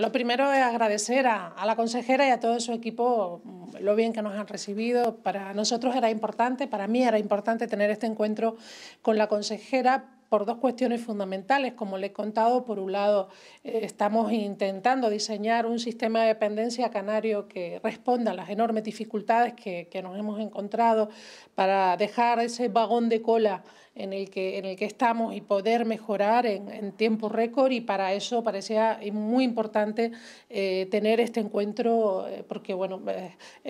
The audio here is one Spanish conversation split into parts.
Lo primero es agradecer a, la consejera y a todo su equipo mm, lo bien que nos han recibido. Para nosotros era importante, para mí era importante tener este encuentro con la consejera por dos cuestiones fundamentales. Como le he contado, por un lado, eh, estamos intentando diseñar un sistema de dependencia canario que responda a las enormes dificultades que, nos hemos encontrado para dejar ese vagón de cola en el que, en el que estamos y poder mejorar en, tiempo récord y para eso parecía muy importante eh, tener este encuentro eh, porque bueno,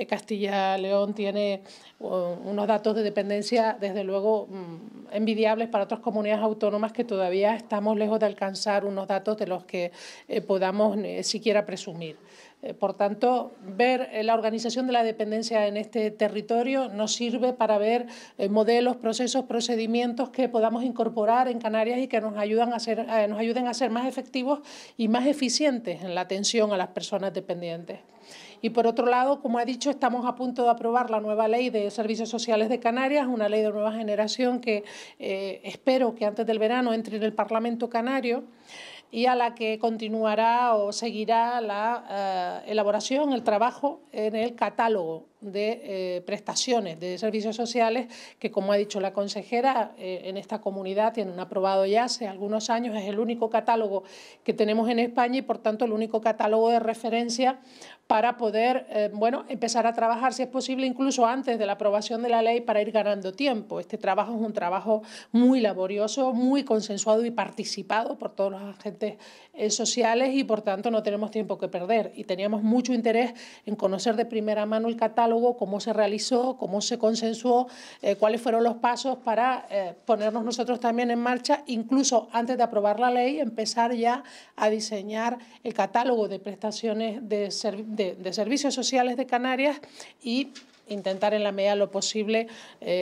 Castilla-León tiene unos datos de dependencia desde luego mm, envidiables para otras comunidades autónomas autónomas que todavía estamos lejos de alcanzar unos datos de los que eh, podamos eh, siquiera presumir. Eh, por tanto, ver la organización de la dependencia en este territorio nos sirve para ver modelos, procesos, procedimientos que podamos incorporar en Canarias y que nos, nos ayuden a ser más efectivos y más eficientes en la atención a las personas dependientes. Y por otro lado, como ha dicho, estamos a punto de aprobar la nueva ley de servicios sociales de Canarias, una ley de nueva generación que eh, espero que antes del verano entre en el Parlamento Canario y a la que continuará o seguirá la eh, elaboración, el trabajo en el catálogo de eh, prestaciones de servicios sociales que, como ha dicho la consejera, eh, en esta comunidad tienen aprobado ya hace algunos años, es el único catálogo que tenemos en España y, por tanto, el único catálogo de referencia para poder bueno, empezar a trabajar, si es posible, incluso antes de la aprobación de la ley para ir ganando tiempo. Este trabajo es un trabajo muy laborioso, muy consensuado y participado por todos los agentes eh, sociales y por tanto no tenemos tiempo que perder. Y teníamos mucho interés en conocer de primera mano el catálogo, cómo se realizó, cómo se consensuó, eh, cuáles fueron los pasos para eh, ponernos nosotros también en marcha, incluso antes de aprobar la ley, empezar ya a diseñar el catálogo de prestaciones de, servicios sociales de Canarias y intentar en la medida de lo posible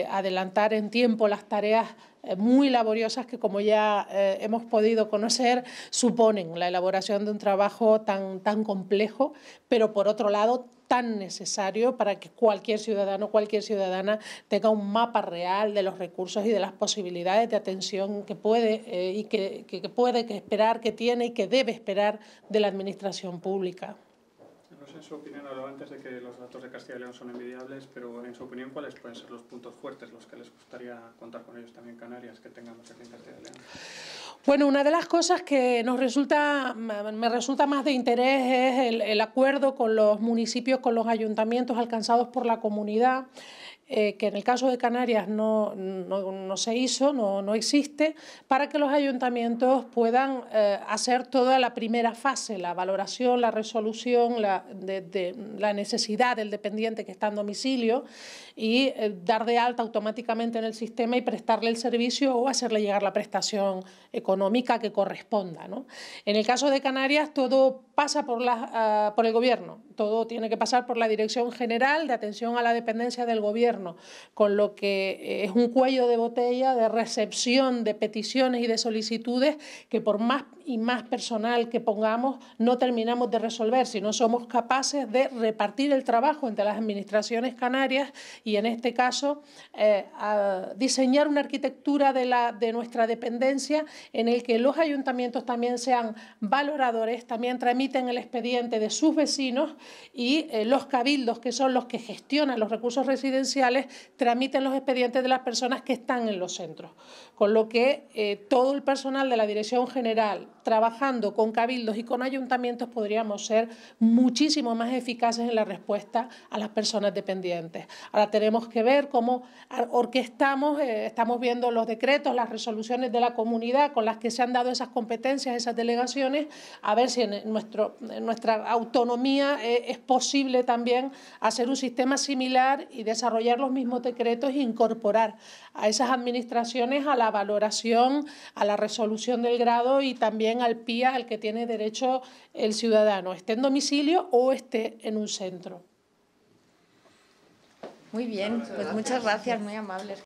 adelantar en tiempo las tareas eh, muy laboriosas que, como ya eh, hemos podido conocer, suponen la elaboración de un trabajo tan, tan complejo, pero por otro lado tan necesario para que cualquier ciudadano, cualquier ciudadana tenga un mapa real de los recursos y de las posibilidades de atención que puede eh, y puede que esperar, que tiene y que debe esperar de la administración pública en su opinión, hablaba antes de que los datos de Castilla y León son envidiables, pero en su opinión, ¿cuáles pueden ser los puntos fuertes, los que les gustaría contar con ellos también Canarias, que tengamos aquí en Castilla y León? Bueno, una de las cosas que nos resulta, me resulta más de interés es el, el acuerdo con los municipios, con los ayuntamientos alcanzados por la comunidad, eh, que en el caso de Canarias no, no, se hizo, no, no, existe, para que los ayuntamientos puedan eh, hacer toda la primera fase, la valoración, la resolución, la, de, la necesidad del dependiente que está en domicilio y eh, dar de alta automáticamente en el sistema y prestarle el servicio o hacerle llegar la prestación económica económica que corresponda. En el caso de Canarias, todo pasa por, la, ah, por el Gobierno, todo tiene que pasar por la Dirección General de Atención a la Dependencia del Gobierno, con lo que eh, es un cuello de botella de recepción de peticiones y de solicitudes que por más y más personal que pongamos no terminamos de resolver si no somos capaces de repartir el trabajo entre las administraciones canarias y en este caso eh, diseñar una arquitectura de, de nuestra dependencia en en el que los ayuntamientos también sean valoradores, también tramiten el expediente de sus vecinos y eh, los cabildos, que son los que gestionan los recursos residenciales, tramiten los expedientes de las personas que están en los centros. Con lo que eh, todo el personal de la Dirección General, trabajando con cabildos y con ayuntamientos, podríamos ser muchísimo más eficaces en la respuesta a las personas dependientes. Ahora tenemos que ver cómo orquestamos, eh, estamos viendo los decretos, las resoluciones de la comunidad con las que se han dado esas competencias, esas delegaciones, a ver si en, nuestra autonomía eh, es posible también hacer un sistema similar y desarrollar los mismos decretos e incorporar a esas administraciones a la valoración, a la resolución del grado y también al PIA al que tiene derecho el ciudadano, esté en domicilio o esté en un centro. Muy bien, pues muchas gracias, muy amables.